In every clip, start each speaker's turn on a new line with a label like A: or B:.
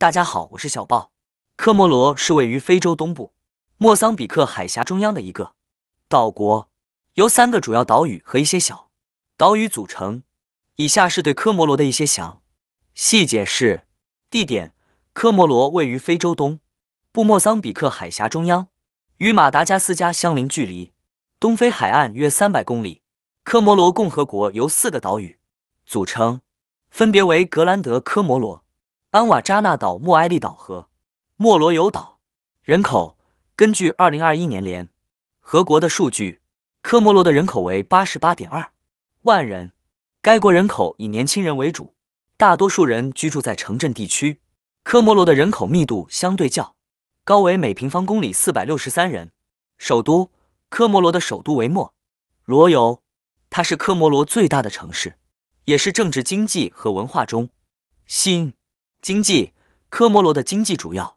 A: 大家好，我是小豹。科摩罗是位于非洲东部莫桑比克海峡中央的一个岛国，由三个主要岛屿和一些小岛屿组成。以下是对科摩罗的一些详细节是：地点，科摩罗位于非洲东部莫桑比克海峡中央，与马达加斯加相邻，距离东非海岸约三百公里。科摩罗共和国由四个岛屿组成，分别为格兰德科摩罗。安瓦扎纳岛、莫埃利岛和莫罗尤岛人口，根据二零二一年联合国的数据，科摩罗的人口为八十八点二万人。该国人口以年轻人为主，大多数人居住在城镇地区。科摩罗的人口密度相对较高，为每平方公里四百六十三人。首都科摩罗的首都为莫罗尤，它是科摩罗最大的城市，也是政治、经济和文化中心。经济，科摩罗的经济主要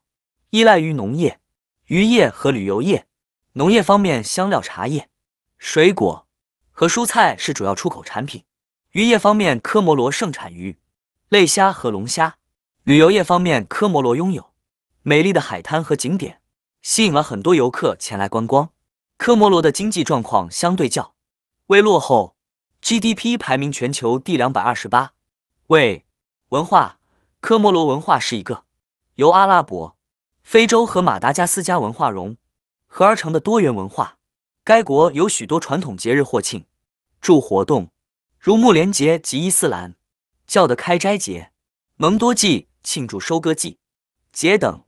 A: 依赖于农业、渔业和旅游业。农业方面，香料、茶叶、水果和蔬菜是主要出口产品。渔业方面，科摩罗盛产鱼类、虾和龙虾。旅游业方面，科摩罗拥有美丽的海滩和景点，吸引了很多游客前来观光。科摩罗的经济状况相对较为落后，GDP 排名全球第两百二十八位。文化。科摩罗文化是一个由阿拉伯、非洲和马达加斯加文化融合而成的多元文化。该国有许多传统节日或庆祝活动，如木莲节及伊斯兰教的开斋节、蒙多季庆祝收割季节等。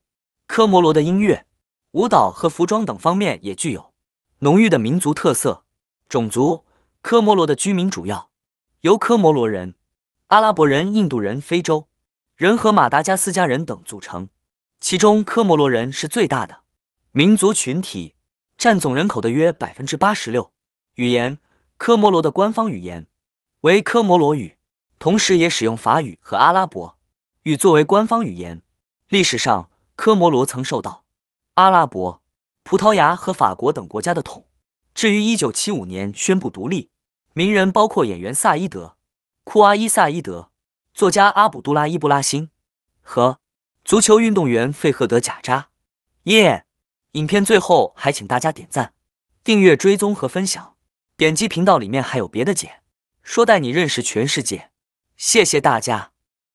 A: 科摩罗的音乐、舞蹈和服装等方面也具有浓郁的民族特色。种族科摩罗的居民主要由科摩罗人、阿拉伯人、印度人、非洲。人和马达加斯加人等组成，其中科摩罗人是最大的民族群体，占总人口的约百分之八十六。语言，科摩罗的官方语言为科摩罗语，同时也使用法语和阿拉伯语作为官方语言。历史上，科摩罗曾受到阿拉伯、葡萄牙和法国等国家的统。至于一九七五年宣布独立，名人包括演员萨伊德·库阿伊萨伊德。作家阿卜杜拉伊布拉欣和足球运动员费赫德贾扎耶，影片最后还请大家点赞、订阅、追踪和分享，点击频道里面还有别的解说带你认识全世界，谢谢大家。